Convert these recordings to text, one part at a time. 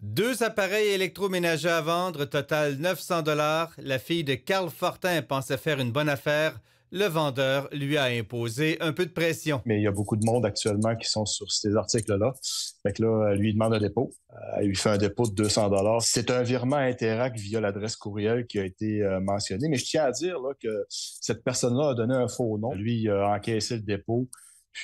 Deux appareils électroménagers à vendre, total 900 dollars. La fille de Carl Fortin pensait faire une bonne affaire. Le vendeur lui a imposé un peu de pression. Mais il y a beaucoup de monde actuellement qui sont sur ces articles-là. Fait que là, lui, demande un dépôt. Euh, elle lui fait un dépôt de 200 dollars. C'est un virement Interac via l'adresse courriel qui a été euh, mentionné. mentionnée. Mais je tiens à dire que cette personne-là a donné un faux nom. Lui, euh, a encaissé le dépôt.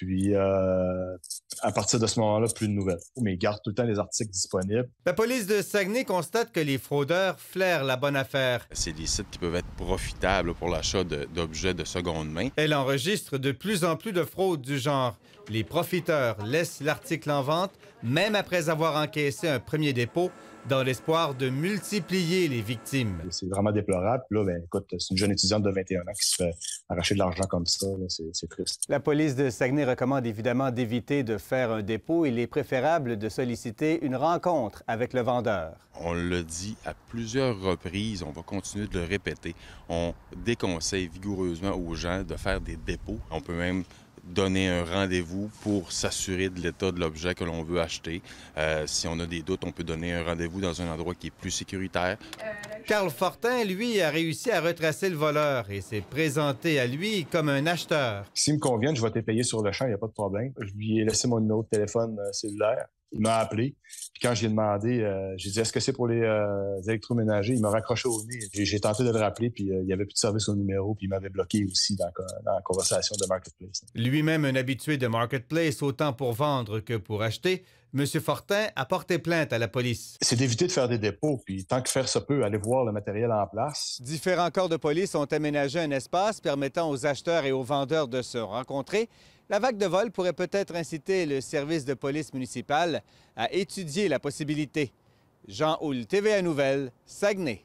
Puis, euh, à partir de ce moment-là, plus de nouvelles. Oh, mais garde tout le temps les articles disponibles. La police de Saguenay constate que les fraudeurs flairent la bonne affaire. C'est des sites qui peuvent être profitables pour l'achat d'objets de seconde main. Elle enregistre de plus en plus de fraudes du genre. Les profiteurs laissent l'article en vente, même après avoir encaissé un premier dépôt dans l'espoir de multiplier les victimes. C'est vraiment déplorable. Là, ben, écoute, c'est une jeune étudiante de 21 ans qui se fait arracher de l'argent comme ça. C'est triste. La police de Saguenay recommande évidemment d'éviter de faire un dépôt. Il est préférable de solliciter une rencontre avec le vendeur. On le dit à plusieurs reprises, on va continuer de le répéter. On déconseille vigoureusement aux gens de faire des dépôts. On peut même donner un rendez-vous pour s'assurer de l'état de l'objet que l'on veut acheter. Euh, si on a des doutes, on peut donner un rendez-vous dans un endroit qui est plus sécuritaire. Carl Fortin, lui, a réussi à retracer le voleur et s'est présenté à lui comme un acheteur. S'il me convient, je vais te payer sur le champ, il n'y a pas de problème. Je lui ai laissé mon numéro téléphone euh, cellulaire. Il m'a appelé. Puis quand j'ai demandé, euh, j'ai dit, est-ce que c'est pour les euh, électroménagers? Il m'a raccroché au nez. J'ai tenté de le rappeler, puis euh, il n'y avait plus de service au numéro, puis il m'avait bloqué aussi dans, dans, la conversation de Marketplace. Lui-même un habitué de Marketplace, autant pour vendre que pour acheter, M. Fortin a porté plainte à la police. C'est d'éviter de faire des dépôts, puis tant que faire ça peut, aller voir le matériel en place. Différents corps de police ont aménagé un espace permettant aux acheteurs et aux vendeurs de se rencontrer. La vague de vol pourrait peut-être inciter le service de police municipale à étudier la possibilité. Jean houl TVA Nouvelle, Saguenay.